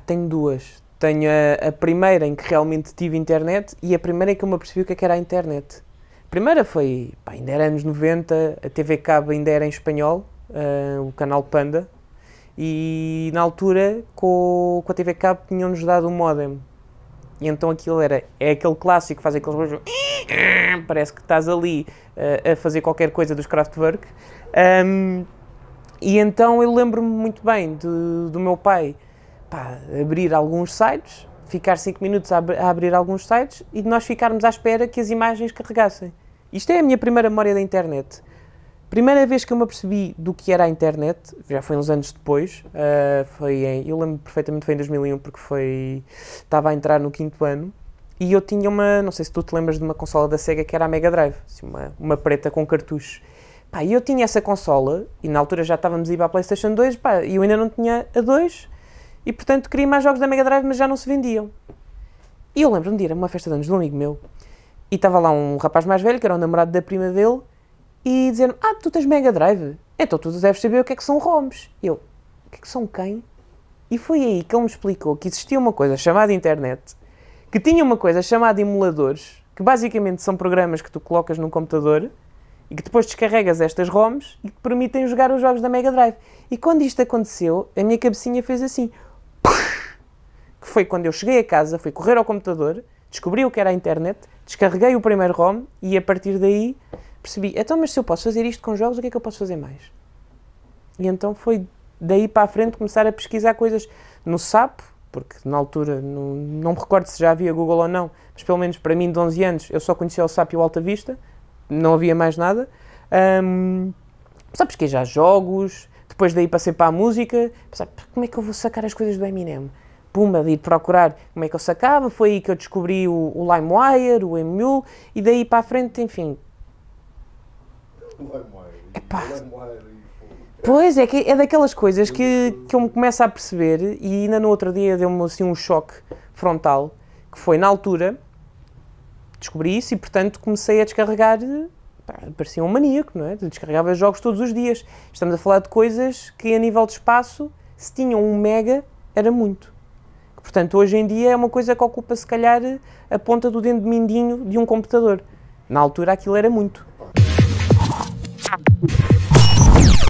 tenho duas. Tenho a, a, primeira em que realmente tive internet e a primeira em que eu me apercebi o que, é que era a internet. A primeira foi, pá, ainda era anos 90, a TV Cabo ainda era em espanhol, uh, o canal Panda, e na altura com, com a TV Cabo tinham-nos dado um modem. E então aquilo era, é aquele clássico, faz aqueles parece que estás ali uh, a fazer qualquer coisa dos Kraftwerk. Um, e então eu lembro-me muito bem do meu pai pá, abrir alguns sites, ficar 5 minutos a, ab a, abrir alguns sites e nós ficarmos à espera que as imagens carregassem. Isto é a minha primeira memória da internet. Primeira vez que eu me apercebi do que era a internet, já foi uns anos depois, uh, foi em, eu lembro perfeitamente, foi em 2001, porque foi, estava a entrar no quinto ano, e eu tinha uma, não sei se tu te lembras de uma consola da Sega que era a Mega Drive, assim, uma, uma preta com cartucho. Pá, eu tinha essa consola, e na altura já estávamos a ir para a Playstation 2, pá, e eu ainda não tinha a 2, e portanto queria mais jogos da Mega Drive, mas já não se vendiam. E eu lembro-me de ir a uma festa de anos de um amigo meu e estava lá um rapaz mais velho, que era o namorado da prima dele, e dizer-me: Ah, tu tens Mega Drive? Então tu deves saber o que é que são ROMs. Eu: O que é que são quem? E foi aí que ele me explicou que existia uma coisa chamada internet, que tinha uma coisa chamada emuladores, que basicamente são programas que tu colocas num computador e que depois descarregas estas ROMs e que permitem jogar os jogos da Mega Drive. E quando isto aconteceu, a minha cabecinha fez assim: que foi quando eu cheguei a casa, fui correr ao computador, descobri o que era a internet, descarreguei o primeiro ROM e a partir daí percebi, então mas se eu posso fazer isto com jogos, o que é que eu posso fazer mais? E então foi daí para a frente começar a pesquisar coisas no SAP, porque na altura não, não me recordo se já havia Google ou não, mas pelo menos para mim de 11 anos eu só conhecia o SAP e o Alta Vista, não havia mais nada. Um, só pesquisar jogos, depois daí passei para a música, pensar, como é que eu vou sacar as coisas do Eminem? pumba, de ir procurar como é que eu sacava. Foi aí que eu descobri o, o LimeWire, o MMule, e daí para a frente, enfim. LimeWire. Epá. LimeWire. Pois, é que é daquelas coisas que, que eu me começo a perceber e ainda no outro dia deu-me assim um choque frontal, que foi na altura, descobri isso e portanto comecei a descarregar, parecia um maníaco, não é? Descarregava jogos todos os dias. Estamos a falar de coisas que a nível de espaço, se tinham um mega, era muito. Portanto, hoje em dia é uma coisa que ocupa, se calhar, a ponta do dedo mindinho de um computador. Na altura, aquilo era muito.